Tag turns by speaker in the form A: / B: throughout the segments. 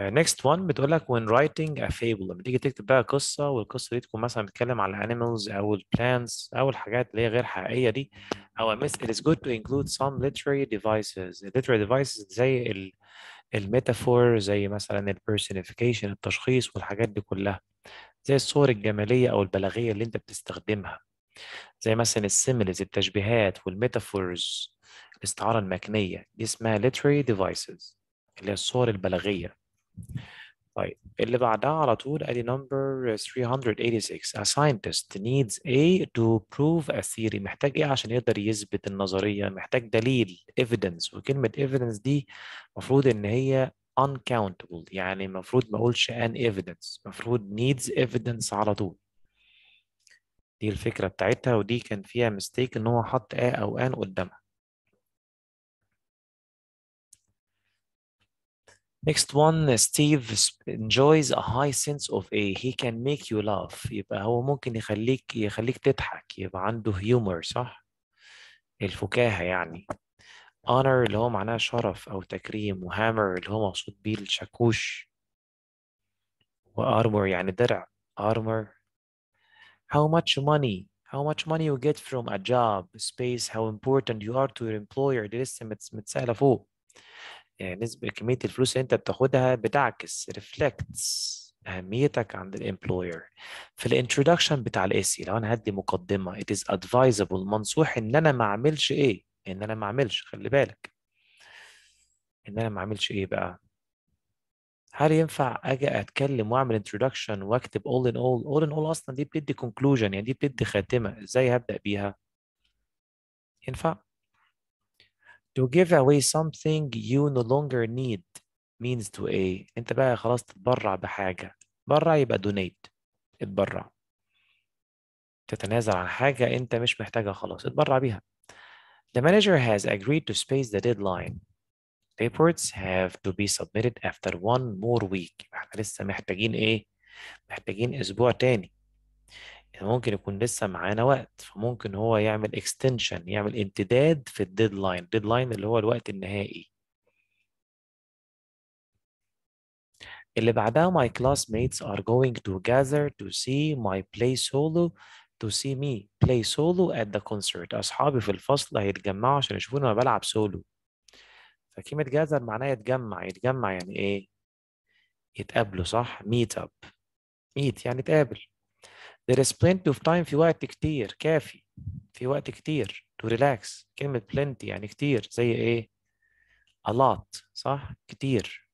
A: آه، next one بتقول لك when writing a fable لما تيجي تكتب بقى قصة والقصة دي تكون مثلا بتتكلم على animals أو plants أو الحاجات اللي هي غير حقيقية دي أو it is good to include some literary devices literary devices زي ال الميتافور زي مثلا البيرسونيفيكيشن التشخيص والحاجات دي كلها زي الصور الجمالية أو البلاغية اللي أنت بتستخدمها زي مثلا السيميلز التشبيهات والميتافورز الاستعارة المكنية دي اسمها literary devices اللي هي الصور البلاغية طيب اللي بعدها على طول ادي نمبر 386 a scientist needs a to prove a theory محتاج ايه عشان يقدر يثبت النظريه محتاج دليل evidence وكلمه evidence دي المفروض ان هي uncountable يعني المفروض ما اقولش an evidence المفروض needs evidence على طول دي الفكره بتاعتها ودي كان فيها ميستيك ان هو حط a او ان قدامها Next one, Steve enjoys a high sense of a he can make you laugh يبقى هو ممكن يخليك يخليك تضحك يبقى عنده humor صح؟ الفكاهة يعني honor اللي هو معناه شرف أو تكريم وهامر اللي هو مقصود بيه الشاكوش وارمر يعني درع armor how much money how much money you get from a job space how important you are to your employer دي لسه متسألة فوق يعني نسبة كمية الفلوس اللي أنت بتاخدها بتعكس ريفلكتس أهميتك عند الامبلوير في الانترودكشن بتاع الاسي لو أنا هدي مقدمة it is advisable منصوح إن أنا ما أعملش إيه إن أنا ما أعملش خلي بالك إن أنا ما أعملش إيه بقى هل ينفع اجي اتكلم واعمل introduction واكتب all in all all in all اصلا دي بتدي conclusion يعني دي بتدي خاتمه ازاي هبدا بيها ينفع to give away something you no longer need means to a انت بقى خلاص تتبرع بحاجة برع يبقى donate اتبرع تتنازل عن حاجة انت مش محتاجها خلاص اتبرع بيها The manager has agreed to space the deadline Reports have to be submitted after one more week احنا لسه محتاجين ايه محتاجين اسبوع تاني ممكن يكون لسه معانا وقت فممكن هو يعمل اكستنشن يعمل امتداد في الديدلاين الديدلاين اللي هو الوقت النهائي اللي بعدها my classmates are going to gather to see my play solo to see me play solo at the concert أصحابي في الفصل هيتجمعوا عشان يشوفوني وأنا بلعب سولو فكلمة gather معناها يتجمع يتجمع يعني إيه؟ يتقابلوا صح؟ meet up meet يعني تقابل there is plenty of time في وقت كتير كافي في وقت كتير to relax كلمة plenty يعني كتير زي ايه a lot صح كتير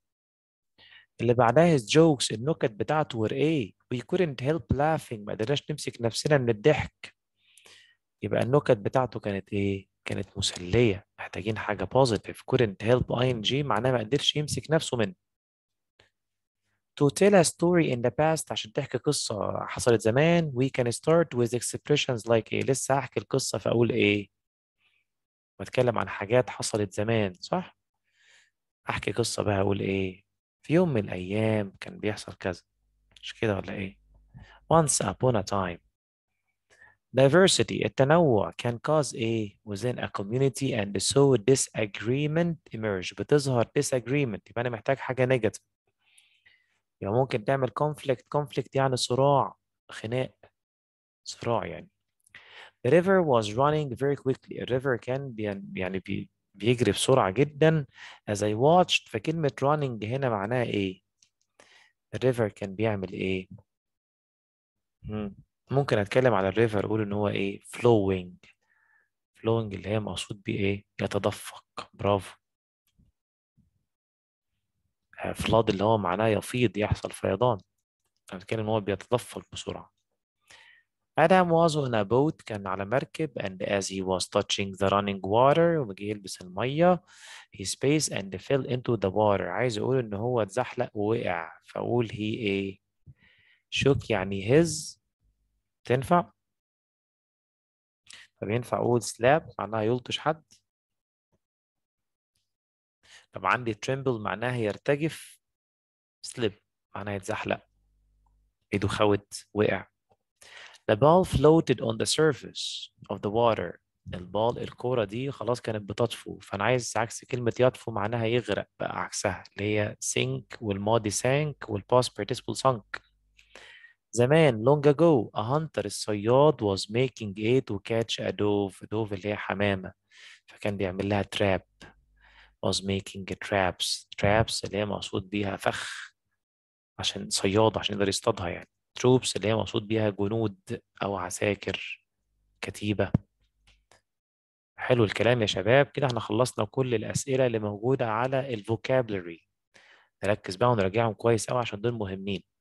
A: اللي بعدها his jokes النكت بتاعته were ايه we couldn't help laughing ما قدرناش نمسك نفسنا من الضحك يبقى النكت بتاعته كانت ايه كانت مسلية محتاجين حاجة positive couldn't help ing معناه ما قدرش يمسك نفسه منه to tell a story in the past عشان تحكي قصة حصلت زمان we can start with expressions like إيه لسه هحكي القصة فأقول إيه بتكلم عن حاجات حصلت زمان صح أحكي قصة بقى أقول إيه في يوم من الأيام كان بيحصل كذا مش كده ولا إيه once upon a time diversity التنوع can cause a إيه؟ within a community and so disagreement emerge بتظهر disagreement يبقى أنا محتاج حاجة negative يبقى يعني ممكن تعمل كونفليكت كونفليكت يعني صراع خناق صراع يعني The river was running very quickly. The river كان يعني بي بيجري بسرعة جدا. As I watched فكلمة running هنا معناها إيه؟ The river كان بيعمل إيه؟ ممكن أتكلم على الريفر أقول إن هو إيه؟ flowing. flowing اللي هي مقصود بيه إيه؟ يتدفق. برافو. آه، فلاد اللي هو معناه يفيض يحصل فيضان انا بتكلم ان هو بيتدفق بسرعه Adam was on a boat كان على مركب and as he was touching the running water وبيجي يلبس المية he space and fell into the water عايز أقول إن هو اتزحلق ووقع فأقول he إيه shook يعني his تنفع طب ينفع أقول slap معناها يلطش حد طب عندي تريمبل معناها يرتجف سليب معناها يتزحلق ايده خوت وقع The ball floated on the surface of the water البال الكورة دي خلاص كانت بتطفو فأنا عايز عكس كلمة يطفو معناها يغرق بقى عكسها اللي هي sink والماضي sank والpast participle sunk زمان long ago a hunter الصياد was making it to catch a dove dove اللي هي حمامة فكان بيعمل لها تراب was making traps traps اللي هي مقصود بيها فخ عشان صياد عشان يقدر يصطادها يعني troops اللي هي مقصود بيها جنود أو عساكر كتيبة حلو الكلام يا شباب كده احنا خلصنا كل الأسئلة اللي موجودة على الفوكابلري نركز بقى ونراجعهم كويس قوي عشان دول مهمين